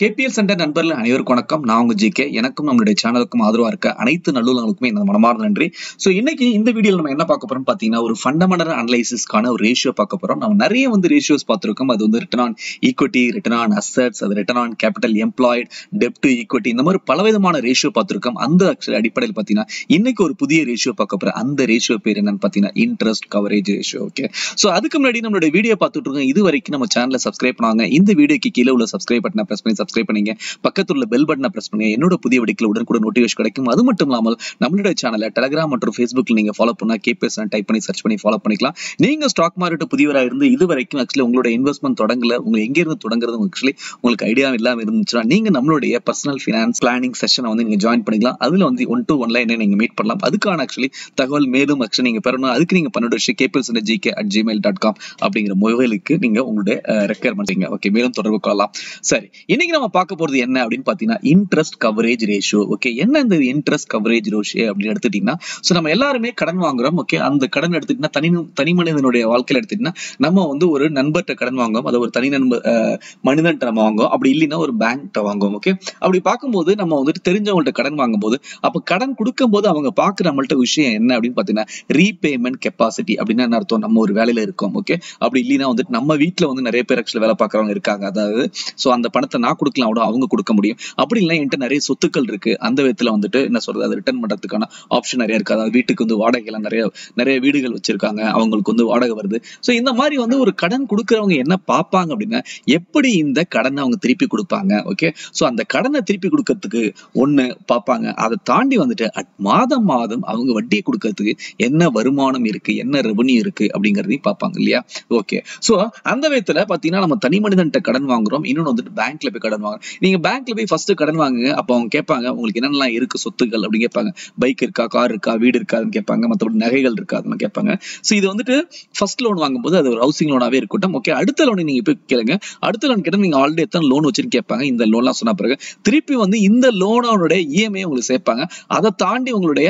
KPL centre நண்பர்கள் அனைவருக்கும் வணக்கம் நான் உங்க ஜி கே எனக்கும் நம்மளுடைய சேனலுக்கும் ஆதரவாக இருக்க அனைத்து நல்லுலங்களுக்குமே இந்த மனமார்ந்த நன்றி ஸோ இன்னைக்கு இந்த வீடியோ நம்ம என்ன பார்க்க போறோம் பார்த்தீங்கன்னா ஒரு ஃபண்டமெண்டல் அனலைசிஸ்க்கான ஒரு ரேஷியோ பார்க்க போறோம் நம்ம நிறைய வந்து ரேஷியோஸ் பார்த்துருக்கோம் அது வந்து return on equity return on assets அது ரிட்டர்ன் ஆன் கேபிட்டல் எம்ப்ளாய்ட் டெப்ட் டு ஈக்விட்டி இந்த மாதிரி பலவிதமான ரேஷியோ பார்த்துருக்கோம் அந்த அடிப்படையில் பார்த்தீங்கன்னா இன்னைக்கு ஒரு புதிய ரேஷியோ பார்க்க போறோம் அந்த ரேஷியோ பேர் என்னன்னு பார்த்தீங்கன்னா interest coverage ratio okay so அதுக்கு முன்னாடி நம்மளுடைய வீடியோ பார்த்துட்டு இருக்கோம் இது வரைக்கும் நம்ம சேனலை சப்ஸ்கிரைப் பண்ணுவாங்க இந்த வீடியோக்கு கீழே உள்ள சப்ஸ்கிரைப் பட்டனை பிரஸ் பண்ணி சப்ஸ்கிரைப் பண்ணீங்க பக்கத்தில் உள்ள பெல் பட்டனை பிரஸ் பண்ணுங்க என்னோட புதிய வெடிக்கல கூட நோட்டிஃபிகேஷன் கிடைக்கும் அது மட்டும் இல்லாமல் நம்மளோட சேனலை டெலகிராம் மற்றும் ஃபேஸ்புக்கில் நீங்கள் ஃபாலோ பண்ணால் கேபிஎஸ் டைப் பண்ணி சர்ச் பண்ணி ஃபாலோ பண்ணிக்கலாம் நீங்கள் ஸ்டாக் மார்க்கெட் புதியவராக இருந்து இது வரைக்கும் ஆக்சுவலி உங்களோட இன்வெஸ்ட்மெண்ட் தொடங்கல உங்க எங்க இருந்து தொடங்குறது ஆக்சுவலி உங்களுக்கு ஐடியா இல்லாமல் இருந்துச்சுன்னா நீங்க நம்மளுடைய பர்சனல் ஃபினான்ஸ் பிளானிங் செஷனை வந்து நீங்க ஜாயின் பண்ணிக்கலாம் அதுல வந்து ஒன் டு ஒன்ல என்ன நீங்க மீட் பண்ணலாம் அதுக்கான ஆக்சுவலி தகவல் மேலும் ஆக்சுவலி நீங்க பெறணும் அதுக்கு நீங்க பன்னெண்டு விஷயம் KPS GK at Gmail dot com அப்படிங்கிற மொபைலுக்கு நீங்க உங்களுடைய பண்ணுறீங்க ஓகே மேலும் தொடர்பு கொள்ளலாம் சரி இன்னைக்கு நம்ம பார்க்க போறது என்ன அப்படின்னு பாத்தீங்கன்னா இன்ட்ரெஸ்ட் கவரேஜ் ரேஷியோ ஓகே என்ன இந்த இன்ட்ரெஸ்ட் கவரேஜ் ரேஷியோ அப்படின்னு எடுத்துட்டீங்கன்னா ஸோ நம்ம எல்லாருமே கடன் வாங்குறோம் ஓகே அந்த கடன் எடுத்துட்டீங்கன்னா தனி தனி மனிதனுடைய வாழ்க்கையில எடுத்துட்டீங்கன்னா நம்ம வந்து ஒரு நண்பர்கிட்ட கடன் வாங்குவோம் அதை ஒரு தனி நண்பர் மனிதன்கிட்ட நம்ம வாங்குவோம் அப்படி இல்லைன்னா ஒரு பேங்க்கிட்ட வாங்குவோம் ஓகே அப்படி பார்க்கும்போது நம்ம வந்துட்டு தெரிஞ்சவங்கள்ட்ட கடன் வாங்கும்போது அப்போ கடன் கொடுக்கும்போது அவங்க பார்க்குற நம்மள்ட்ட விஷயம் என்ன அப்படின்னு பார்த்தீங்கன்னா ரீபேமெண்ட் கெப்பாசிட்டி அப்படின்னா என்ன அர்த்தம் நம்ம ஒரு வேலையில இருக்கோம் ஓகே அப்படி இல்லைன்னா வந்துட்டு நம்ம வீட்டில் வந்து நிறைய பேர் ஆக்சுவலாக வேலை பார்க்குறவங்க இருக்காங்க அதாவது ஸோ அந்த பணத்தை நான் கொடுக்கலாம் விட அவங்க கொடுக்க முடியும் அப்படி இல்லை என்கிட்ட நிறைய சொத்துக்கள் இருக்கு அந்த விதத்தில் வந்துட்டு என்ன சொல்றது அதை ரிட்டர்ன் பண்ணுறதுக்கான ஆப்ஷன் நிறைய இருக்கு அதாவது வீட்டுக்கு வந்து வாடகைலாம் நிறைய நிறைய வீடுகள் வச்சிருக்காங்க அவங்களுக்கு வந்து வாடகை வருது ஸோ இந்த மாதிரி வந்து ஒரு கடன் கொடுக்குறவங்க என்ன பார்ப்பாங்க அப்படின்னா எப்படி இந்த கடனை அவங்க திருப்பி கொடுப்பாங்க ஓகே ஸோ அந்த கடனை திருப்பி கொடுக்கறதுக்கு ஒன்று பார்ப்பாங்க அதை தாண்டி வந்துட்டு அட் மாதம் மாதம் அவங்க வட்டியை கொடுக்கறதுக்கு என்ன வருமானம் இருக்கு என்ன ரெவன்யூ இருக்கு அப்படிங்கிறதையும் பார்ப்பாங்க இல்லையா ஓகே ஸோ அந்த விதத்தில் பார்த்தீங்கன்னா நம்ம தனி மனிதன்ட்ட கடன் வாங்குறோம் இன்னொன்று வந்துட்டு பேங்க்ல போய் கடன் கடன் வாங்க நீங்க பேங்க்ல போய் ஃபர்ஸ்ட் கடன் வாங்க அப்ப அவங்க கேட்பாங்க உங்களுக்கு என்னென்னலாம் இருக்கு சொத்துக்கள் அப்படின்னு கேட்பாங்க பைக் இருக்கா கார் இருக்கா வீடு இருக்காதுன்னு கேட்பாங்க மற்றபடி நகைகள் இருக்காதுன்னு கேட்பாங்க ஸோ இது வந்துட்டு ஃபர்ஸ்ட் லோன் வாங்கும்போது அது ஒரு ஹவுசிங் லோனாவே இருக்கட்டும் ஓகே அடுத்த லோன் நீங்க போய் கேளுங்க அடுத்த லோன் கேட்டால் நீங்க ஆல்ரெடி எத்தனை லோன் வச்சுன்னு கேட்பாங்க இந்த லோன்லாம் சொன்ன பிறகு திருப்பி வந்து இந்த லோனோடைய இஎம்ஐ e உங்களுக்கு சேர்ப்பாங்க அதை தாண்டி உங்களுடைய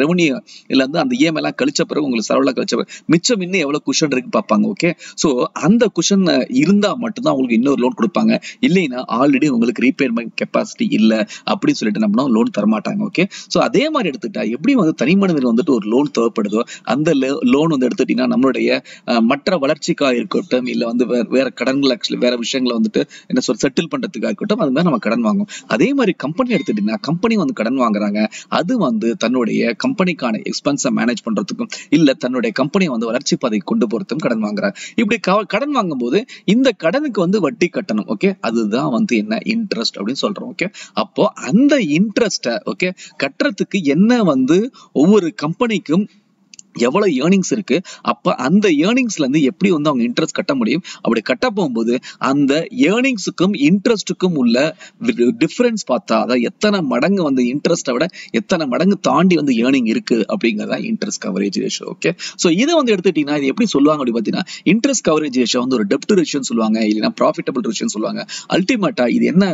ரெவன்யூ இல்ல வந்து அந்த இஎம்ஐ e எல்லாம் கழிச்ச பிறகு உங்களுக்கு செலவுலாம் கழிச்ச பிறகு மிச்சம் இன்னும் எவ்வளவு குஷன் இருக்கு பார்ப்பாங்க ஓகே ஸோ அந்த குஷன் இருந்தா மட்டும்தான் உங்களுக்கு இன்னொரு லோன் கொடுப்பாங்க இல்லைன்னா ஆல்ரெடி உங்களுக்கு ரீபேமெண்ட் கெப்பாசிட்டி இல்லை அப்படின்னு சொல்லிட்டு நம்ம லோன் தரமாட்டாங்க ஓகே ஸோ அதே மாதிரி எடுத்துட்டா எப்படி வந்து தனி மனிதர்கள் வந்துட்டு ஒரு லோன் தேவைப்படுதோ அந்த லோன் வந்து எடுத்துட்டீங்கன்னா நம்மளுடைய மற்ற வளர்ச்சிக்காக இருக்கட்டும் இல்லை வந்து வேற கடன்கள் ஆக்சுவலி வேற விஷயங்களை வந்துட்டு என்ன சொல்ற செட்டில் பண்றதுக்காக இருக்கட்டும் அது மாதிரி நம்ம கடன் வாங்கும் அதே மாதிரி கம்பெனி எடுத்துட்டீங்கன்னா கம்பெனி வந்து கடன் வாங்குறாங்க அது வந்து தன்னுடைய கம்பெனிக்கான எக்ஸ்பென்ஸை மேனேஜ் பண்றதுக்கும் இல்லை தன்னுடைய கம்பெனியை வந்து வளர்ச்சி பாதைக்கு கொண்டு போறதுக்கும் கடன் வாங்குறாங்க இப்படி கடன் வாங்கும்போது இந்த கடனுக்கு வந்து வட்டி கட்டணும் ஓகே அதுதான் வந்து வந்து என்ன இன்ட்ரெஸ்ட் அப்படின்னு சொல்றோம் ஓகே அப்போ அந்த இன்ட்ரெஸ்ட ஓகே கட்டுறதுக்கு என்ன வந்து ஒவ்வொரு கம்பெனிக்கும் எவ்வளோ ஏர்னிங்ஸ் இருக்குது அப்போ அந்த ஏர்னிங்ஸ்லேருந்து எப்படி வந்து அவங்க இன்ட்ரெஸ்ட் கட்ட முடியும் அப்படி கட்ட போகும்போது அந்த ஏர்னிங்ஸுக்கும் இன்ட்ரெஸ்ட்டுக்கும் உள்ள டிஃப்ரென்ஸ் பார்த்தா அதாவது எத்தனை மடங்கு வந்து இன்ட்ரெஸ்ட்டை விட எத்தனை மடங்கு தாண்டி வந்து ஏர்னிங் இருக்குது தான் interest coverage ratio okay so இதை வந்து எடுத்துக்கிட்டிங்கன்னா இது எப்படி சொல்லுவாங்க அப்படி பார்த்தீங்கன்னா இன்ட்ரெஸ்ட் கவரேஜ் ரேஷியோ வந்து ஒரு டெப்ட் ரேஷியோன்னு சொல்லுவாங்க இல்லைன்னா ப்ராஃபிட்டபிள் ரேஷியோன்னு சொல்லுவாங்க அல்டிமேட்டாக இது என்ன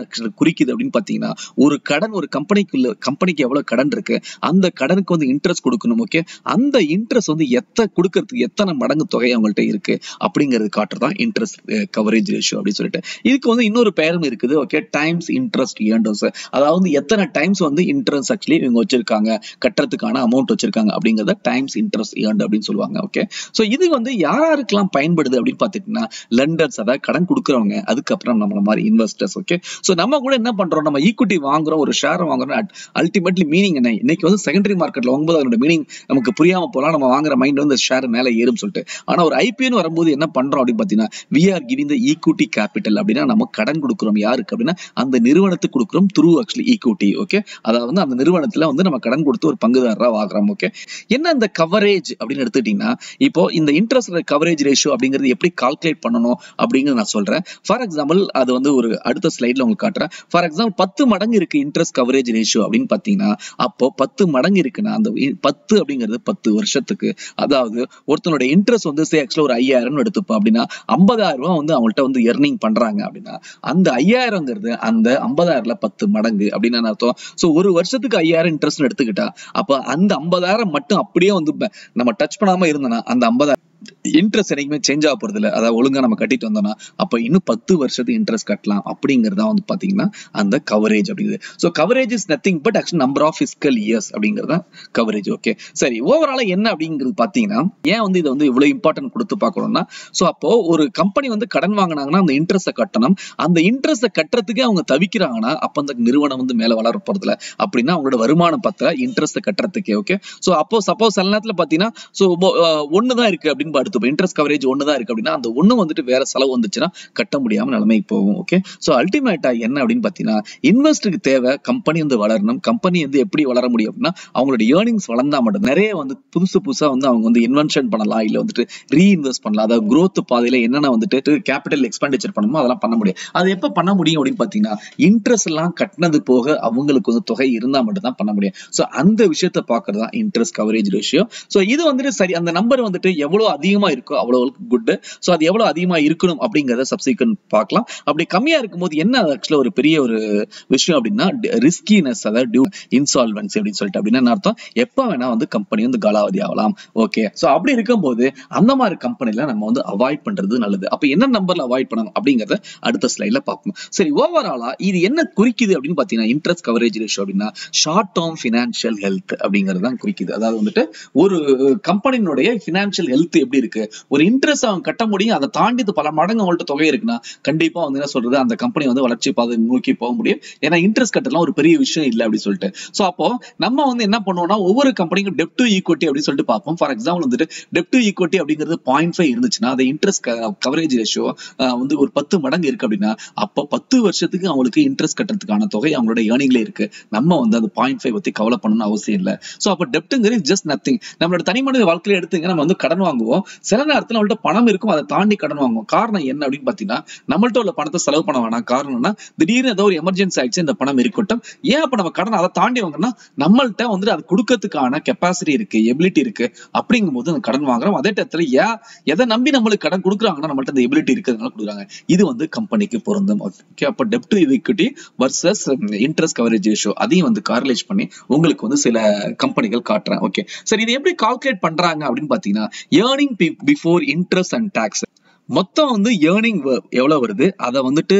குறிக்குது அப்படின்னு பார்த்தீங்கன்னா ஒரு கடன் ஒரு கம்பெனிக்குள்ள கம்பெனிக்கு எவ்வளோ கடன் இருக்குது அந்த கடனுக்கு வந்து இன்ட்ரெஸ்ட் கொடுக்கணும் ஓகே அந்த இன்ட்ரெஸ்ட் இன்ட்ரெஸ்ட் வந்து எத்தனை கொடுக்கறதுக்கு எத்தனை மடங்கு தொகை அவங்கள்ட்ட இருக்கு அப்படிங்கிறது காட்டுறதா இன்ட்ரெஸ்ட் கவரேஜ் ரேஷியோ அப்படின்னு சொல்லிட்டு இதுக்கு வந்து இன்னொரு பேரும் இருக்குது ஓகே டைம்ஸ் இன்ட்ரெஸ்ட் ஏண்டோஸ் அதாவது எத்தனை டைம்ஸ் வந்து இன்ட்ரெஸ்ட் ஆக்சுவலி இவங்க வச்சிருக்காங்க கட்டுறதுக்கான அமௌண்ட் வச்சிருக்காங்க அப்படிங்கிறத டைம்ஸ் இன்ட்ரெஸ்ட் ஏண்டு அப்படின்னு சொல்லுவாங்க ஓகே ஸோ இது வந்து யாருக்கெல்லாம் பயன்படுது அப்படின்னு பார்த்துட்டீங்கன்னா லெண்டர்ஸ் அதாவது கடன் கொடுக்குறவங்க அதுக்கப்புறம் நம்மள மாதிரி இன்வெஸ்டர்ஸ் ஓகே ஸோ நம்ம கூட என்ன பண்றோம் நம்ம ஈக்குவிட்டி வாங்குறோம் ஒரு ஷேர் வாங்குறோம் அல்டிமேட்லி மீனிங் என்ன இன்னைக்கு வந்து செகண்டரி மார்க்கெட்ல வாங்கும்போது அதனோட மீனிங் நமக்கு புரியாம போகலாம் நம்ம வாங்குற மைண்ட் வந்து ஷேர் மேலே ஏறும் சொல்லிட்டு ஆனால் ஒரு ஐபிஎன்னு வரும்போது என்ன பண்ணுறோம் அப்படின்னு பார்த்தீங்கன்னா we are giving the equity capital அப்படின்னா நம்ம கடன் கொடுக்குறோம் யாருக்கு அப்படின்னா அந்த நிறுவனத்துக்கு கொடுக்குறோம் த்ரூ ஆக்சுவலி ஈக்விட்டி ஓகே அதாவது அந்த நிறுவனத்தில் வந்து நம்ம கடன் கொடுத்து ஒரு பங்குதாரராக வாங்குறோம் ஓகே என்ன அந்த கவரேஜ் அப்படின்னு எடுத்துக்கிட்டிங்கன்னா இப்போ இந்த இன்ட்ரெஸ்ட் கவரேஜ் ரேஷியோ அப்படிங்கிறது எப்படி கால்குலேட் பண்ணணும் அப்படிங்கிறது நான் சொல்கிறேன் ஃபார் எக்ஸாம்பிள் அது வந்து ஒரு அடுத்த ஸ்லைடில் உங்களுக்கு காட்டுறேன் ஃபார் எக்ஸாம்பிள் பத்து மடங்கு இருக்கு இன்ட்ரெஸ்ட் கவரேஜ் ரேஷியோ அப்படின்னு பார்த்தீங்கன்னா அப்போ பத்து மடங்கு இருக்குன்னா அந்த பத்து அப்படிங்கிறது பத்து வருஷத்துக்கு வருஷத்துக்கு அதாவது ஒருத்தனோட இன்ட்ரெஸ்ட் வந்து சே ஆக்சுவலாக ஒரு ஐயாயிரம்னு எடுத்துப்போம் அப்படின்னா ஐம்பதாயிரம் ரூபா வந்து அவங்கள்ட்ட வந்து எர்னிங் பண்றாங்க அப்படின்னா அந்த ஐயாயிரங்கிறது அந்த ஐம்பதாயிரம்ல பத்து மடங்கு அப்படின்னு அர்த்தம் ஸோ ஒரு வருஷத்துக்கு ஐயாயிரம் இன்ட்ரெஸ்ட் எடுத்துக்கிட்டா அப்ப அந்த ஐம்பதாயிரம் மட்டும் அப்படியே வந்து நம்ம டச் பண்ணாம இருந்தோன்னா அந்த ஐம்பதாயிரம் இன்ட்ரெஸ்ட் என்னைக்குமே சேஞ்ச் ஆக போறது இல்லை அதாவது ஒழுங்காக நம்ம கட்டிட்டு வந்தோம்னா அப்போ இன்னும் பத்து வருஷத்துக்கு இன்ட்ரெஸ்ட் கட்டலாம் அப்படிங்கிறதா வந்து பார்த்தீங்கன்னா அந்த கவரேஜ் அப்படிங்கிறது so coverage is nothing but actual number of fiscal years அப்படிங்கிறதா கவரேஜ் ஓகே சரி ஓவரால என்ன அப்படிங்கிறது பார்த்தீங்கன்னா ஏன் வந்து இதை வந்து இவ்வளோ இம்பார்ட்டன்ட் கொடுத்து பார்க்கணும்னா ஸோ அப்போ ஒரு கம்பெனி வந்து கடன் வாங்கினாங்கன்னா அந்த இன்ட்ரெஸ்ட்டை கட்டணும் அந்த இன்ட்ரெஸ்ட்டை கட்டுறதுக்கே அவங்க தவிக்கிறாங்கன்னா அப்போ அந்த நிறுவனம் வந்து மேலே வளர போறதுல அப்படின்னா அவங்களோட வருமானம் பார்த்தா இன்ட்ரெஸ்ட்டை கட்டுறதுக்கே ஓகே ஸோ அப்போ சப்போஸ் சில நேரத்தில் பார்த்தீங்கன்னா ஸோ ஒன்று தான் இருக்கு அப்படின்னு அடுத்து இப்போ இன்ட்ரெஸ்ட் கவரேஜ் ஒன்று தான் இருக்குது அப்படின்னா அந்த ஒன்று வந்துட்டு வேற செலவு வந்துச்சுன்னா கட்ட முடியாமல் நிலைமைக்கு போகும் ஓகே ஸோ அல்டிமேட்டாக என்ன அப்படின்னு பார்த்தீங்கன்னா இன்வெஸ்டருக்கு தேவை கம்பெனி வந்து வளரணும் கம்பெனி வந்து எப்படி வளர முடியும் அப்படின்னா அவங்களோட ஏர்னிங்ஸ் வளர்ந்தால் மட்டும் நிறைய வந்து புதுசு புதுசாக வந்து அவங்க வந்து இன்வென்ஷன் பண்ணலாம் இல்லை வந்துட்டு ரீஇன்வெஸ்ட் பண்ணலாம் அதாவது க்ரோத் பாதையில் என்னென்ன வந்துட்டு கேபிட்டல் எக்ஸ்பெண்டிச்சர் பண்ணணுமோ அதெல்லாம் பண்ண முடியும் அது எப்போ பண்ண முடியும் அப்படின்னு பார்த்தீங்கன்னா இன்ட்ரெஸ்ட் எல்லாம் கட்டினது போக அவங்களுக்கு வந்து தொகை இருந்தால் தான் பண்ண முடியும் ஸோ அந்த விஷயத்தை பார்க்கறது தான் இன்ட்ரெஸ்ட் கவரேஜ் ரேஷியோ ஸோ இது வந்துட்டு சரி அந்த நம்பர் வந்துட்டு எவ்வளோ அதிகமாக அதிகமாக இருக்கோ அவ்வளவுக்கு குட்டு ஸோ அது எவ்வளோ அதிகமாக இருக்கணும் அப்படிங்கிறத சப்சிகன் பார்க்கலாம் அப்படி கம்மியாக இருக்கும்போது என்ன ஆக்சுவலாக ஒரு பெரிய ஒரு விஷயம் அப்படின்னா ரிஸ்கினஸ் அதாவது டியூ இன்சால்வன்சி அப்படின்னு சொல்லிட்டு அப்படின்னா அர்த்தம் எப்போ வேணா வந்து கம்பெனி வந்து காலாவதி ஆகலாம் ஓகே ஸோ அப்படி இருக்கும்போது அந்த மாதிரி கம்பெனில நம்ம வந்து அவாய்ட் பண்ணுறது நல்லது அப்போ என்ன நம்பரில் அவாய்ட் பண்ணணும் அப்படிங்கிறத அடுத்த ஸ்லைடில் பாக்கணும் சரி ஓவராலாக இது என்ன குறிக்குது அப்படின்னு பார்த்தீங்கன்னா இன்ட்ரெஸ்ட் கவரேஜ் ரேஷியோ அப்படின்னா ஷார்ட் டேர்ம் ஃபினான்ஷியல் ஹெல்த் அப்படிங்கிறது தான் குறிக்குது அதாவது வந்துட்டு ஒரு கம்பெனியினுடைய ஃபினான்ஷியல் ஹெல்த் எப்படி இருக்கு இருக்கு ஒரு இன்ட்ரெஸ்ட் அவங்க கட்ட முடியும் அதை தாண்டி பல மடங்கு அவங்கள்ட்ட தொகை இருக்குன்னா கண்டிப்பா வந்து என்ன சொல்றது அந்த கம்பெனி வந்து வளர்ச்சி பாதை நோக்கி போக முடியும் ஏன்னா இன்ட்ரெஸ்ட் கட்டலாம் ஒரு பெரிய விஷயம் இல்லை அப்படின்னு சொல்லிட்டு ஸோ அப்போ நம்ம வந்து என்ன பண்ணுவோம்னா ஒவ்வொரு கம்பெனிக்கும் டெப்ட் டு ஈக்விட்டி அப்படின்னு சொல்லிட்டு பார்ப்போம் ஃபார் எக்ஸாம்பிள் வந்துட்டு டெப்ட் டு ஈக்விட்டி அப்படிங்கிறது பாயிண்ட் ஃபைவ் இருந்துச்சுன்னா அந்த இன்ட்ரெஸ்ட் கவரேஜ் ரேஷியோ வந்து ஒரு பத்து மடங்கு இருக்கு அப்படின்னா அப்போ பத்து வருஷத்துக்கு அவங்களுக்கு இன்ட்ரெஸ்ட் கட்டுறதுக்கான தொகை அவங்களோட ஏர்னிங்ல இருக்கு நம்ம வந்து அந்த பாயிண்ட் ஃபைவ் பத்தி கவலை பண்ணணும்னு அவசியம் இல்லை ஸோ அப்போ டெப்ட்டுங்கிறது ஜஸ்ட் நத்திங் நம்மளோட தனி மனித வாழ்க்கையில எடுத்துங்க நம்ம வந்து கடன் வாங்குவோம் சில நேரத்தில் அவள்கிட்ட பணம் இருக்கும் அதை தாண்டி கடன் வாங்குவோம் காரணம் என்ன அப்படின்னு பார்த்தீங்கன்னா நம்மள்ட்ட உள்ள பணத்தை செலவு பண்ண வேணாம் காரணம்னா திடீர்னு ஏதோ ஒரு எமர்ஜென்சி ஆயிடுச்சு இந்த பணம் இருக்கட்டும் ஏன் அப்போ நம்ம கடன் அதை தாண்டி வாங்கணும்னா நம்மள்ட்ட வந்துட்டு அது கொடுக்கறதுக்கான கெப்பாசிட்டி இருக்கு எபிலிட்டி இருக்கு அப்படிங்கும் போது அந்த கடன் வாங்குறோம் அதே டத்துல ஏன் எதை நம்பி நம்மளுக்கு கடன் கொடுக்குறாங்கன்னா நம்மள்ட்ட இந்த எபிலிட்டி இருக்கிறதுனால கொடுக்குறாங்க இது வந்து கம்பெனிக்கு பொருந்தும் ஓகே அப்போ டெப்ட் equity versus interest coverage ratio அதையும் வந்து கார்லேஜ் பண்ணி உங்களுக்கு வந்து சில கம்பெனிகள் காட்டுறேன் ஓகே சரி இது எப்படி கால்குலேட் பண்றாங்க அப்படின்னு பாத்தீங்கன்னா ஏர்னிங் பி before interest and tax மொத்தம் வந்து ஏர்னிங் எவ்வளோ வருது அதை வந்துட்டு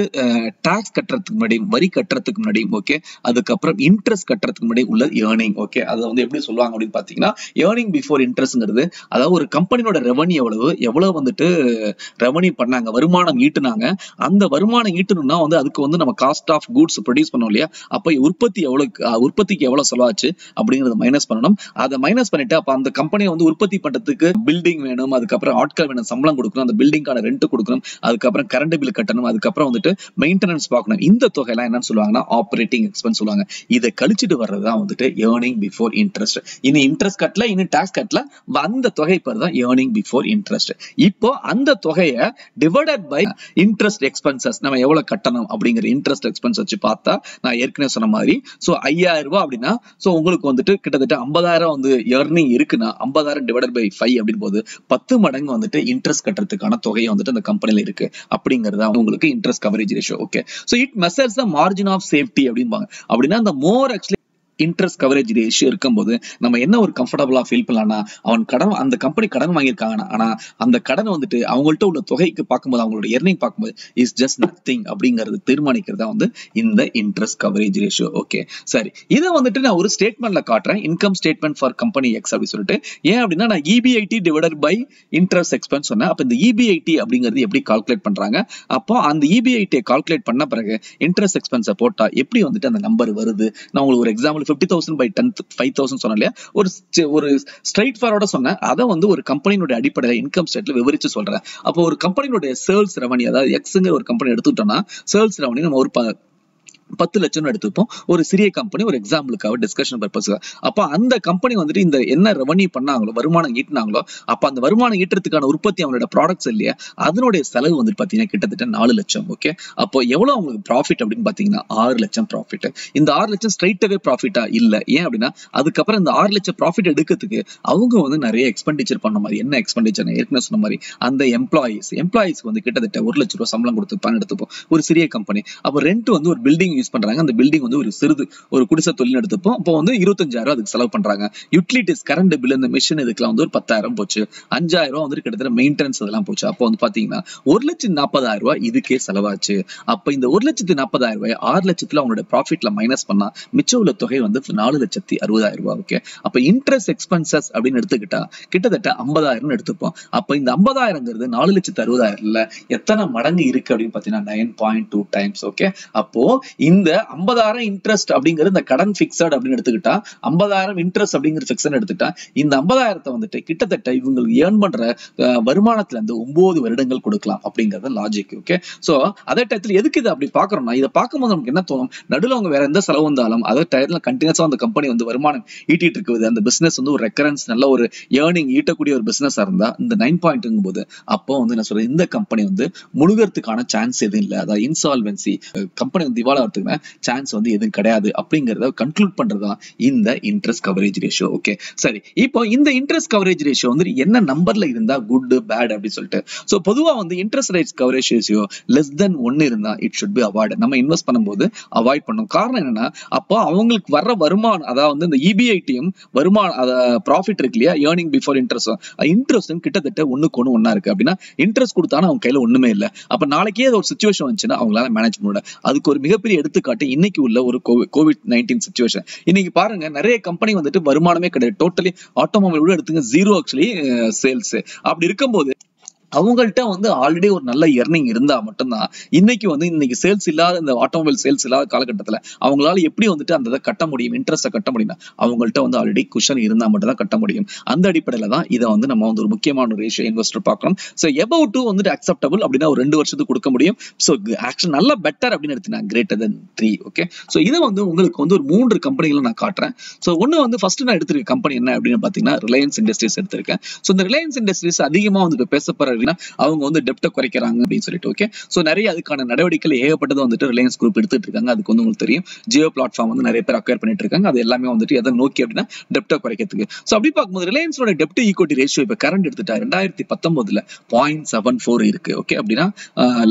டாக்ஸ் கட்டுறதுக்கு முன்னாடி வரி கட்டுறதுக்கு முன்னாடி ஓகே அதுக்கப்புறம் இன்ட்ரெஸ்ட் கட்டுறதுக்கு முன்னாடி உள்ள ஏர்னிங் ஓகே அதை வந்து எப்படி சொல்லுவாங்க அப்படின்னு பார்த்தீங்கன்னா ஏர்னிங் பிஃபோர் இன்ட்ரெஸ்ட்ங்கிறது அதாவது ஒரு கம்பெனியோட ரெவன்யூ எவ்வளவு எவ்வளோ வந்துட்டு ரெவன்யூ பண்ணாங்க வருமானம் ஈட்டுனாங்க அந்த வருமானம் ஈட்டணும்னா வந்து அதுக்கு வந்து நம்ம காஸ்ட் ஆஃப் கூட்ஸ் ப்ரொடியூஸ் பண்ணோம் இல்லையா அப்போ உற்பத்தி எவ்வளோ உற்பத்திக்கு எவ்வளோ செலவாச்சு அப்படிங்கிறத மைனஸ் பண்ணணும் அதை மைனஸ் பண்ணிட்டு அப்போ அந்த கம்பெனியை வந்து உற்பத்தி பண்ணுறதுக்கு பில்டிங் வேணும் அதுக்கப்புறம் ஆட்கள் வேணும் சம்பளம் கொடுக்கணும் அந்த பில்டிங்கான ரெண்ட் கொடுக்கணும் அதுக்கப்புறம் கரண்ட் பில் கட்டணும் அதுக்கப்புறம் வந்துட்டு மெயின்டெனன்ஸ் பார்க்கணும் இந்த தொகையெல்லாம் என்னன்னு சொல்லுவாங்கன்னா ஆப்ரேட்டிங் எக்ஸ்பென்ஸ் சொல்லுவாங்க இதை கழிச்சிட்டு வர்றது தான் வந்துட்டு ஏர்னிங் பிஃபோர் இன்ட்ரெஸ்ட் இனி இன்ட்ரெஸ்ட் கட்டல இன்னும் டாக்ஸ் கட்டல அந்த தொகை பேர் தான் ஏர்னிங் பிஃபோர் இன்ட்ரெஸ்ட் இப்போ அந்த தொகையை டிவைடட் பை இன்ட்ரெஸ்ட் எக்ஸ்பென்சஸ் நம்ம எவ்வளவு கட்டணும் அப்படிங்கிற இன்ட்ரெஸ்ட் எக்ஸ்பென்ஸ் வச்சு பார்த்தா நான் ஏற்கனவே சொன்ன மாதிரி ஸோ ஐயாயிரம் ரூபாய் அப்படின்னா ஸோ உங்களுக்கு வந்துட்டு கிட்டத்தட்ட ஐம்பதாயிரம் வந்து ஏர்னிங் இருக்குன்னா ஐம்பதாயிரம் டிவைடட் பை ஃபைவ் அப்படின்னு போது பத்து மடங்கு வந்துட்டு இன்ட்ரெஸ்ட் கட்டுறதுக்கான தொகை அப்படியே வந்துட்டு அந்த கம்பெனியில் இருக்கு அப்படிங்கிறது உங்களுக்கு interest coverage ratio okay so it measures the margin of safety அப்படிம்பாங்க அப்படின்னா அந்த more actually interest coverage ratio இருக்கும்போது நம்ம என்ன ஒரு கம்ஃபர்டபுளாக ஃபீல் பண்ணலாம் அவன் கடன் அந்த கம்பெனி கடன் வாங்கியிருக்காங்கன்னா ஆனால் அந்த கடன் வந்துட்டு அவங்கள்ட்ட உள்ள தொகைக்கு பார்க்கும்போது அவங்களோட எர்னிங் பார்க்கும்போது இஸ் ஜஸ்ட் நத்திங் அப்படிங்கிறது தீர்மானிக்கிறதா வந்து இந்த இன்ட்ரெஸ்ட் கவரேஜ் ரேஷியோ ஓகே சரி இதை வந்துட்டு நான் ஒரு ஸ்டேட்மெண்ட்ல காட்டுறேன் income statement for company X அப்படின்னு சொல்லிட்டு ஏன் அப்படின்னா நான் EBIT divided by interest expense சொன்னேன் அப்போ இந்த இபிஐடி e அப்படிங்கிறது எப்படி கால்குலேட் பண்றாங்க அப்போ அந்த இபிஐடியை e கால்குலேட் பண்ண பிறகு இன்ட்ரெஸ்ட் எக்ஸ்பென்ஸை போட்டா எப்படி வந்துட்டு அந்த நம்பர் வருது நான் உங்களுக்கு ஒரு example fifty thousand by ten five thousand சொன்னேன் ஒரு ஒரு ஸ்ட்ரைட் ஃபார்வர்டா சொன்னேன் அதை வந்து ஒரு கம்பெனியினுடைய அடிப்படையில் இன்கம் ஸ்டேட்ல விவரிச்சு சொல்றேன் அப்போ ஒரு கம்பெனியினுடைய சேல்ஸ் ரெவன்யூ அதாவது எக்ஸுங்கிற ஒரு கம்பெனி எடுத்துக்கிட்டோம்னா சேல்ஸ் ரெவன்யூ நம்ம ஒரு பத்து லட்சம் எடுத்துப்போம் ஒரு சிறிய கம்பெனி ஒரு எக்ஸாம்பிளுக்காக டிஸ்கஷன் பர்பஸ்க்காக அப்போ அந்த கம்பெனி வந்துட்டு இந்த என்ன ரெவன்யூ பண்ணாங்களோ வருமானம் ஈட்டினாங்களோ அப்போ அந்த வருமானம் ஈட்டுறதுக்கான உற்பத்தி அவங்களோட ப்ராடக்ட்ஸ் இல்லையா அதனுடைய செலவு வந்துட்டு பார்த்தீங்கன்னா கிட்டத்தட்ட நாலு லட்சம் ஓகே அப்போ எவ்வளோ அவங்களுக்கு ப்ராஃபிட் அப்படின்னு பார்த்தீங்கன்னா ஆறு லட்சம் ப்ராஃபிட் இந்த ஆறு லட்சம் ஸ்ட்ரைட்டாகவே ப்ராஃபிட்டா இல்லை ஏன் அப்படின்னா அதுக்கப்புறம் இந்த ஆறு லட்சம் ப்ராஃபிட் எடுக்கிறதுக்கு அவங்க வந்து நிறைய எக்ஸ்பெண்டிச்சர் பண்ண மாதிரி என்ன எக்ஸ்பெண்டிச்சர் ஏற்கனவே சொன்ன மாதிரி அந்த எம்ப்ளாயிஸ் எம்ப்ளாயிஸ்க்கு வந்து கிட்டத்தட்ட ஒரு லட்ச ரூபா சம்பளம் கொடுத்து பணம் எடுத்துப்போம் ஒரு சிறிய கம்பெனி அப்போ ரெண்ட் வந்து ஒரு பில்டிங் யூஸ் பண்றாங்க அந்த பில்டிங் வந்து ஒரு சிறு ஒரு குடிசை தொழில் எடுத்தப்போ அப்போ வந்து இருபத்தஞ்சாயிரம் அதுக்கு செலவு பண்றாங்க யூட்டிலிட்டிஸ் கரண்ட் பில் இந்த மிஷின் இதுக்கெல்லாம் வந்து ஒரு பத்தாயிரம் போச்சு அஞ்சாயிரம் ரூபா வந்து கிட்டத்தட்ட மெயின்டெனன்ஸ் அதெல்லாம் போச்சு அப்போ வந்து பாத்தீங்கன்னா ஒரு லட்சம் நாற்பதாயிரம் ரூபாய் இதுக்கே செலவாச்சு அப்ப இந்த ஒரு லட்சத்து நாற்பதாயிரம் ரூபாய் ஆறு லட்சத்துல அவங்களோட ப்ராஃபிட்ல மைனஸ் பண்ணா மிச்சம் உள்ள தொகை வந்து நாலு லட்சத்தி அறுபதாயிரம் ரூபாய் ஓகே அப்ப இன்ட்ரெஸ்ட் எக்ஸ்பென்சஸ் அப்படின்னு எடுத்துக்கிட்டா கிட்டத்தட்ட ஐம்பதாயிரம் எடுத்துப்போம் அப்ப இந்த ஐம்பதாயிரங்கிறது நாலு லட்சத்து அறுபதாயிரம்ல எத்தனை மடங்கு இருக்கு அப்படின்னு பாத்தீங்கன்னா nine point two times okay அப்போ இந்த ஐம்பதாயிரம் இன்ட்ரெஸ்ட் அப்படிங்கிற இந்த கடன் பிக்சட் அப்படின்னு எடுத்துக்கிட்டா ஐம்பதாயிரம் இன்ட்ரெஸ்ட் அப்படிங்கிற பிக்சன் எடுத்துட்டா இந்த ஐம்பதாயிரத்தை வந்துட்டு கிட்டத்தட்ட இவங்களுக்கு ஏர்ன் பண்ற வருமானத்துல இருந்து ஒன்பது வருடங்கள் கொடுக்கலாம் அப்படிங்கறத லாஜிக் ஓகே சோ அதே டயத்துல எதுக்கு இதை அப்படி பாக்குறோம்னா இதை பார்க்கும்போது நமக்கு என்ன தோணும் நடுவில் அவங்க வேற எந்த செலவு வந்தாலும் அதே டயத்துல கண்டினியூஸா அந்த கம்பெனி வந்து வருமானம் ஈட்டிட்டு இருக்குது அந்த பிசினஸ் வந்து ஒரு ரெக்கரன்ஸ் நல்ல ஒரு ஏர்னிங் ஈட்டக்கூடிய ஒரு பிசினஸ் இருந்தா இந்த நைன் பாயிண்ட்ங்கும் போது அப்போ வந்து என்ன சொல்றது இந்த கம்பெனி வந்து முழுகிறதுக்கான சான்ஸ் எதுவும் இல்லை அதாவது இன்சால்வென்சி கம்பெனி வந்து மார்க்ஸுமே சான்ஸ் வந்து எதுவும் கிடையாது அப்படிங்கிறத கன்க்ளூட் பண்றதா இந்த இன்ட்ரெஸ்ட் கவரேஜ் ரேஷியோ ஓகே சரி இப்போ இந்த இன்ட்ரெஸ்ட் கவரேஜ் ரேஷியோ வந்து என்ன நம்பர்ல இருந்தா குட் பேட் அப்படின்னு சொல்லிட்டு ஸோ பொதுவாக வந்து interest rate coverage ratio less than ஒன்னு இருந்தா இட் ஷுட் பி அவாய்ட் நம்ம இன்வெஸ்ட் பண்ணும்போது அவாய்ட் பண்ணும் காரணம் என்னன்னா அப்போ அவங்களுக்கு வர்ற வருமானம் அதாவது வந்து இந்த இபிஐடியும் e வருமானம் ப்ராஃபிட் இருக்கு இல்லையா ஏர்னிங் பிஃபோர் இன்ட்ரெஸ்ட் இன்ட்ரெஸ்ட் கிட்டத்தட்ட ஒண்ணுக்கு ஒன்று ஒன்னா இருக்கு அப்படின்னா இன்ட்ரெஸ்ட் கொடுத்தாலும் அவங்க கையில ஒண்ணுமே இல்லை அப்ப நாளைக்கே ஒரு சுச்சுவேஷன் வந்துச்சுன்னா அவங்களால மேனேஜ் பண்ண அதுக்கு ஒரு மிகப்பெரிய எடுத்து எடுத்துக்காட்டு இன்னைக்கு உள்ள ஒரு கோவிட் நைன்டீன் சுச்சுவேஷன் இன்னைக்கு பாருங்க நிறைய கம்பெனி வந்துட்டு வருமானமே கிடையாது டோட்டலி ஆட்டோமொபைல் கூட எடுத்துங்க ஜீரோ ஆக்சுவலி சேல்ஸ் அப்படி இருக்கும்போது அவங்கள்ட்ட வந்து ஆல்ரெடி ஒரு நல்ல எர்னிங் இருந்தா மட்டும்தான் இன்னைக்கு வந்து இன்னைக்கு சேல்ஸ் இல்லாத இந்த ஆட்டோமொபைல் சேல்ஸ் இல்லாத காலகட்டத்தில் அவங்களால எப்படி வந்துட்டு அந்த இதை கட்ட முடியும் இன்ட்ரெஸ்ட்டை கட்ட முடியும் அவங்கள்ட்ட வந்து ஆல்ரெடி குஷன் இருந்தா மட்டும்தான் கட்ட முடியும் அந்த அடிப்படையில தான் இதை வந்து நம்ம வந்து ஒரு முக்கியமான ஒரு ரேஷியோ இன்வெஸ்டர் பார்க்கணும் ஸோ எபவு டூ வந்துட்டு அக்செப்டபிள் அப்படின்னா ஒரு ரெண்டு வருஷத்துக்கு கொடுக்க முடியும் ஸோ ஆக்சன் நல்ல பெட்டர் அப்படின்னு எடுத்தீங்கன்னா greater than three okay so இதை வந்து உங்களுக்கு வந்து ஒரு மூன்று கம்பெனிகளை நான் காட்டுறேன் ஸோ ஒன்று வந்து ஃபர்ஸ்ட் நான் எடுத்திருக்க கம்பெனி என்ன அப்படின்னு பார்த்தீங்கன்னா ரிலையன்ஸ் இண்டஸ்ட்ரீஸ் எடுத்திருக்கேன் ஸோ இந்த ரிலையன்ஸ் இண்டஸ்ட்ரீஸ் அதிகமாக வந்து பேசப்படுற பார்த்தீங்கன்னா அவங்க வந்து டெப்டை குறைக்கிறாங்க அப்படின்னு சொல்லிட்டு ஓகே ஸோ நிறைய அதுக்கான நடவடிக்கைகள் ஏகப்பட்டதை வந்துட்டு ரிலையன்ஸ் குரூப் எடுத்துட்டு இருக்காங்க அதுக்கு வந்து உங்களுக்கு தெரியும் ஜியோ பிளாட்ஃபார்ம் வந்து நிறைய பேர் அக்வயர் பண்ணிட்டு இருக்காங்க அது எல்லாமே வந்துட்டு எதை நோக்கி அப்படின்னா டெப்டை குறைக்கிறதுக்கு ஸோ அப்படி பார்க்கும்போது ரிலையன்ஸோட டெப்ட் ஈக்குவிட்டி ரேஷியோ இப்போ கரண்ட் எடுத்துட்டா ரெண்டாயிரத்தி பத்தொன்பதுல பாயிண்ட் செவன் ஃபோர் இருக்கு ஓகே அப்படின்னா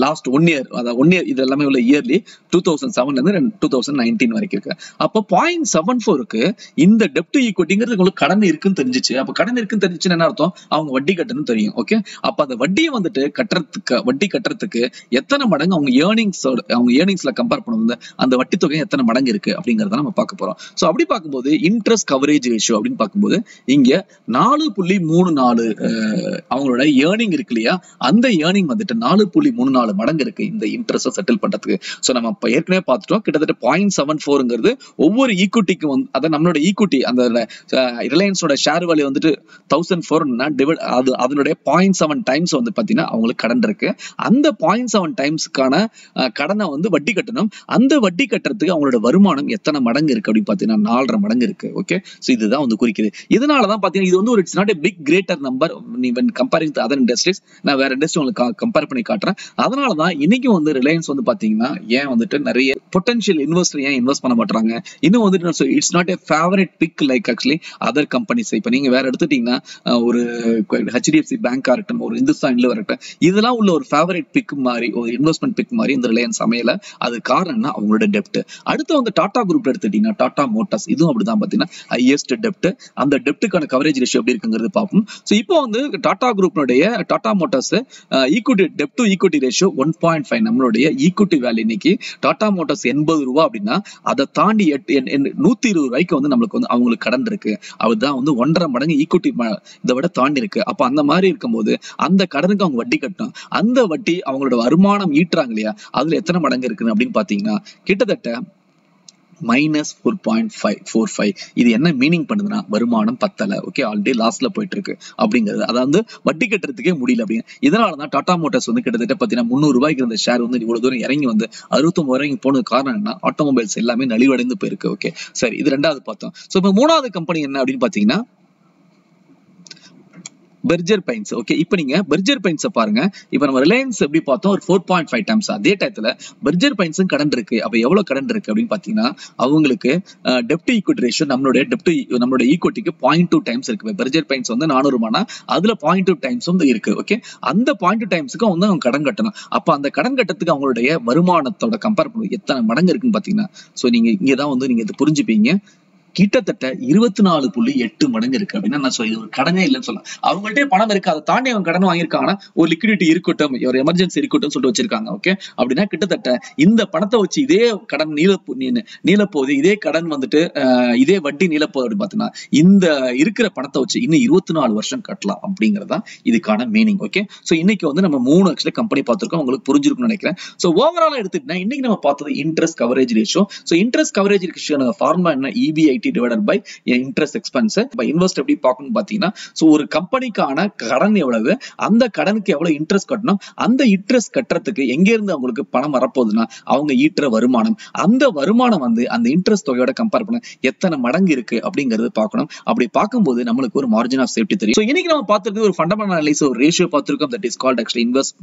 லாஸ்ட் ஒன் இயர் அதாவது ஒன் இயர் இது எல்லாமே உள்ள இயர்லி டூ தௌசண்ட் செவன்லேருந்து டூ தௌசண்ட் நைன்டீன் வரைக்கும் இருக்கு அப்போ பாயிண்ட் செவன் ஃபோருக்கு இந்த டெப்ட் ஈக்குவிட்டிங்கிறது உங்களுக்கு கடன் இருக்குன்னு தெரிஞ்சிச்சு அப்போ கடன் இருக்குன்னு தெரிஞ்சுச்சுன்னு என்ன அர்த்தம் அவங்க வட்டி கட்டணும் தெரியும் ஓகே அப்போ அந்த வட்டியை வந்துட்டு கட்டுறதுக்கு வட்டி கட்டுறதுக்கு எத்தனை மடங்கு அவங்க ஏர்னிங்ஸ் அவங்க ஏர்னிங்ஸ்ல கம்பேர் பண்ணுவது அந்த வட்டி தொகை எத்தனை மடங்கு இருக்கு அப்படிங்கறத நம்ம பார்க்க போறோம் ஸோ அப்படி பார்க்கும்போது இன்ட்ரெஸ்ட் கவரேஜ் ரேஷியோ அப்படின்னு பார்க்கும்போது இங்க நாலு புள்ளி மூணு நாலு அவங்களோட ஏர்னிங் இருக்கு இல்லையா அந்த ஏர்னிங் வந்துட்டு நாலு புள்ளி மூணு நாலு மடங்கு இருக்கு இந்த இன்ட்ரெஸ்ட் செட்டில் பண்றதுக்கு ஸோ நம்ம இப்போ ஏற்கனவே பார்த்துட்டோம் கிட்டத்தட்ட பாயிண்ட் செவன் ஃபோருங்கிறது ஒவ்வொரு ஈக்குட்டிக்கு வந்து அதான் நம்மளோட ஈக்குட்டி அந்த ரிலையன்ஸோட ஷேர் வேல்யூ வந்துட்டு தௌசண்ட் ஃபோர்னா டிவைட் அது அதனுடைய பாயிண்ட் செவன் டைம் டைம்ஸ் வந்து பார்த்தீங்கன்னா அவங்களுக்கு கடன் அந்த பாயிண்ட் செவன் டைம்ஸ்க்கான கடனை வந்து வட்டி கட்டணும் அந்த வட்டி கட்டுறதுக்கு அவங்களோட வருமானம் எத்தனை மடங்கு இருக்கு அப்படின்னு பார்த்தீங்கன்னா நாலரை மடங்கு இருக்கு ஓகே ஸோ இதுதான் வந்து குறிக்குது இதனால தான் பார்த்தீங்கன்னா இது வந்து ஒரு it's not a big greater number நீ வென் கம்பேரிங் அதர் இண்டஸ்ட்ரீஸ் நான் வேற இண்டஸ்ட்ரி உங்களுக்கு கம்பேர் பண்ணி காட்டுறேன் அதனால தான் இன்னைக்கு வந்து ரிலையன்ஸ் வந்து பார்த்தீங்கன்னா ஏன் வந்துட்டு நிறைய பொட்டன்ஷியல் இன்வெஸ்டர் ஏன் இன்வெஸ்ட் பண்ண மாட்டாங்க இன்னும் வந்துட்டு it's not a favourite big like actually other companies இப்போ நீங்க வேற எடுத்துட்டீங்கன்னா ஒரு ஹெச்டிஎஃப்சி பேங்காக இருக்கட்டும் ஒரு இந்த ட்ரெண்ட்ஸ் தான் வரட்டும் இதெல்லாம் உள்ள ஒரு ஃபேவரட் பிக் மாதிரி ஒரு இன்வெஸ்ட்மெண்ட் பிக் மாதிரி இந்த ரிலையன்ஸ் அமையல அது காரணம்னா அவங்களோட டெப்ட் அடுத்து வந்து டாடா குரூப் எடுத்துட்டீங்கன்னா டாடா மோட்டார்ஸ் இதுவும் அப்படிதான் பார்த்தீங்கன்னா ஹையஸ்ட் டெப்ட் அந்த டெப்ட்டுக்கான கவரேஜ் ரேஷியோ எப்படி இருக்குங்கிறது பார்ப்போம் ஸோ இப்போ வந்து டாடா குரூப்னுடைய டாடா மோட்டார்ஸ் ஈக்குவிட்டி டெப்ட் to equity ratio one point five நம்மளுடைய ஈக்குவிட்டி வேல்யூ இன்னைக்கு டாடா மோட்டார்ஸ் எண்பது ரூபா அப்படின்னா அதை தாண்டி எட்டு நூத்தி இருபது ரூபாய்க்கு வந்து நம்மளுக்கு வந்து அவங்களுக்கு கடந்திருக்கு அதுதான் வந்து ஒன்றரை மடங்கு ஈக்குவிட்டி இதை விட தாண்டி இருக்கு அப்ப அந்த மாதிரி இருக்கும்போது அந்த அந்த கடனுக்கு அவங்க வட்டி கட்டணும் அந்த வட்டி அவங்களோட வருமானம் ஈட்டுறாங்க இல்லையா அதுல எத்தனை மடங்கு இருக்குன்னு அப்படின்னு பாத்தீங்கன்னா கிட்டத்தட்ட minus four point five four five இது என்ன மீனிங் பண்ணுதுன்னா வருமானம் பத்தலை ஓகே ஆல்ரெடி லாஸ்ட்ல போயிட்டு இருக்கு அப்படிங்கிறது அதாவது வட்டி கட்டுறதுக்கே முடியல அப்படின்னு இதனால தான் டாடா மோட்டர்ஸ் வந்து கிட்டத்தட்ட பார்த்தீங்கன்னா முந்நூறு ரூபாய்க்கு இருந்த ஷேர் வந்து இவ்வளவு தூரம் இறங்கி வந்து அறுபத்தொம்பது வரைக்கும் போனது காரணம் என்ன ஆட்டோமொபைல்ஸ் எல்லாமே நலிவடைந்து போயிருக்கு ஓகே சரி இது ரெண்டாவது பார்த்தோம் ஸோ இப்போ மூணாவது கம்பெனி என்ன அப்படின்னு பாத்தீங்கன்னா பெர்ஜர் பைன்ஸ் ஓகே இப்போ நீங்க பெர்ஜர் பைன்ஸ் பாருங்க இப்போ நம்ம ரிலையன்ஸ் எப்படி பார்த்தோம் ஒரு ஃபோர் பாயிண்ட் ஃபைவ் டைம்ஸ் அதே டயத்தில் பெர்ஜர் பைன்ஸும் கடன் இருக்கு அப்போ எவ்வளோ கடன் இருக்கு அப்படின்னு பார்த்தீங்கன்னா அவங்களுக்கு டெப்ட் ஈக்விட்டி ரேஷியோ நம்மளுடைய டெப்ட் நம்மளுடைய ஈக்விட்டிக்கு பாயிண்ட் டூ டைம்ஸ் இருக்கு பெர்ஜர் பைன்ஸ் வந்து நானூறு ரூபானா அதுல பாயிண்ட் டூ டைம்ஸ் வந்து இருக்கு ஓகே அந்த பாயிண்ட் டூ டைம்ஸுக்கு வந்து அவங்க கடன் கட்டணும் அப்போ அந்த கடன் கட்டத்துக்கு அவங்களுடைய வருமானத்தோட கம்பேர் பண்ணுவோம் எத்தனை மடங்கு இருக்குன்னு பார்த்தீங்கன்னா ஸோ நீங்க இங்கே தான் வந்து நீங்க இது புரிஞ்சுப்பீங்க கிட்டத்தட்ட இருபத்தி நாலு புள்ளி எட்டு மடங்கு இருக்கு அப்படின்னா நான் சொல்லி ஒரு கடனே இல்லைன்னு சொல்லலாம் அவங்கள்ட்டே பணம் இருக்கு அதை தாண்டி அவங்க கடன் வாங்கியிருக்காங்கன்னா ஒரு லிக்விடிட்டி இருக்கட்டும் ஒரு எமர்ஜென்சி இருக்கட்டும் சொல்லிட்டு வச்சிருக்காங்க ஓகே அப்படின்னா கிட்டத்தட்ட இந்த பணத்தை வச்சு இதே கடன் நீளப்பு நீளப்போகுது இதே கடன் வந்துட்டு இதே வட்டி நீளப்போகுது அப்படின்னு பார்த்தீங்கன்னா இந்த இருக்கிற பணத்தை வச்சு இன்னும் இருபத்தி நாலு வருஷம் கட்டலாம் அப்படிங்கிறதா இதுக்கான மீனிங் ஓகே ஸோ இன்னைக்கு வந்து நம்ம மூணு லட்சம் கம்பெனி பார்த்துருக்கோம் உங்களுக்கு புரிஞ்சிருக்கும்னு நினைக்கிறேன் ஸோ ஓவராலாக எடுத்துக்கிட்டா இன்னைக்கு நம்ம பார்த்தது interest coverage ratio so interest coverage ratio ஃபார்மா என்ன EBI e equity interest expense invest எப்படி பார்க்கணும்னு பார்த்தீங்கன்னா ஸோ ஒரு கம்பெனிக்கான கடன் எவ்வளவு அந்த கடனுக்கு எவ்வளவு இன்ட்ரெஸ்ட் கட்டணும் அந்த இன்ட்ரெஸ்ட் கட்டுறதுக்கு எங்கே இருந்து அவங்களுக்கு பணம் வரப்போகுதுன்னா அவங்க ஈட்டுற வருமானம் அந்த வருமானம் வந்து அந்த இன்ட்ரெஸ்ட் தொகையோட கம்பேர் பண்ண எத்தனை மடங்கு இருக்கு அப்படிங்கறது பார்க்கணும் அப்படி பார்க்கும்போது நம்மளுக்கு ஒரு மார்ஜின் ஆஃப் சேஃப்டி தெரியும் இன்னைக்கு நம்ம பார்த்துருக்க ஒரு ஃபண்டமெண்டல் அனலைஸ் ஒரு ரேஷியோ பார்த்துருக்கோம் that is called actually invest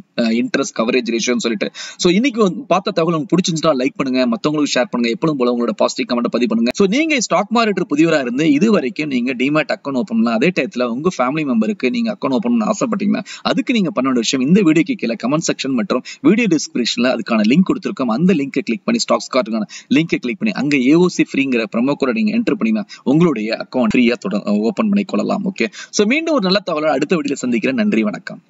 interest coverage ரேஷியோன்னு சொல்லிட்டு ஸோ இன்னைக்கு பார்த்த தகவல் உங்களுக்கு பிடிச்சிருந்தா லைக் பண்ணுங்க மற்றவங்களுக்கு ஷேர் பண்ணுங்க எப்பவும் போல உங்களோட பாசிட்டிவ் கமெண்ட் பதிவு பண்ணுங்க ஸோ நீங்க ஸ்டாக் ஸ்டாக் மார்க்கெட் புதியவராக இருந்து இது வரைக்கும் நீங்கள் டிமேட் அக்கௌண்ட் ஓப்பன் பண்ணலாம் அதே டயத்தில் உங்கள் ஃபேமிலி மெம்பருக்கு நீங்கள் அக்கௌண்ட் ஓப்பன் பண்ண ஆசைப்பட்டீங்கன்னா அதுக்கு நீங்கள் பண்ண வேண்டிய விஷயம் இந்த வீடியோக்கு கீழே கமெண்ட் செக்ஷன் மற்றும் வீடியோ டிஸ்கிரிப்ஷனில் அதுக்கான லிங்க் கொடுத்துருக்கோம் அந்த லிங்கை கிளிக் பண்ணி ஸ்டாக்ஸ் கார்டுக்கான லிங்கை கிளிக் பண்ணி அங்கே ஏஓசி ஃப்ரீங்கிற ப்ரமோ கோட நீங்கள் என்டர் பண்ணினா உங்களுடைய அக்கௌண்ட் ஃப்ரீயாக ஓப்பன் பண்ணி கொள்ளலாம் ஓகே ஸோ மீண்டும் ஒரு நல்ல தகவலை அடுத்த வீடியோ சந்திக்கிறேன் நன்றி வணக்கம்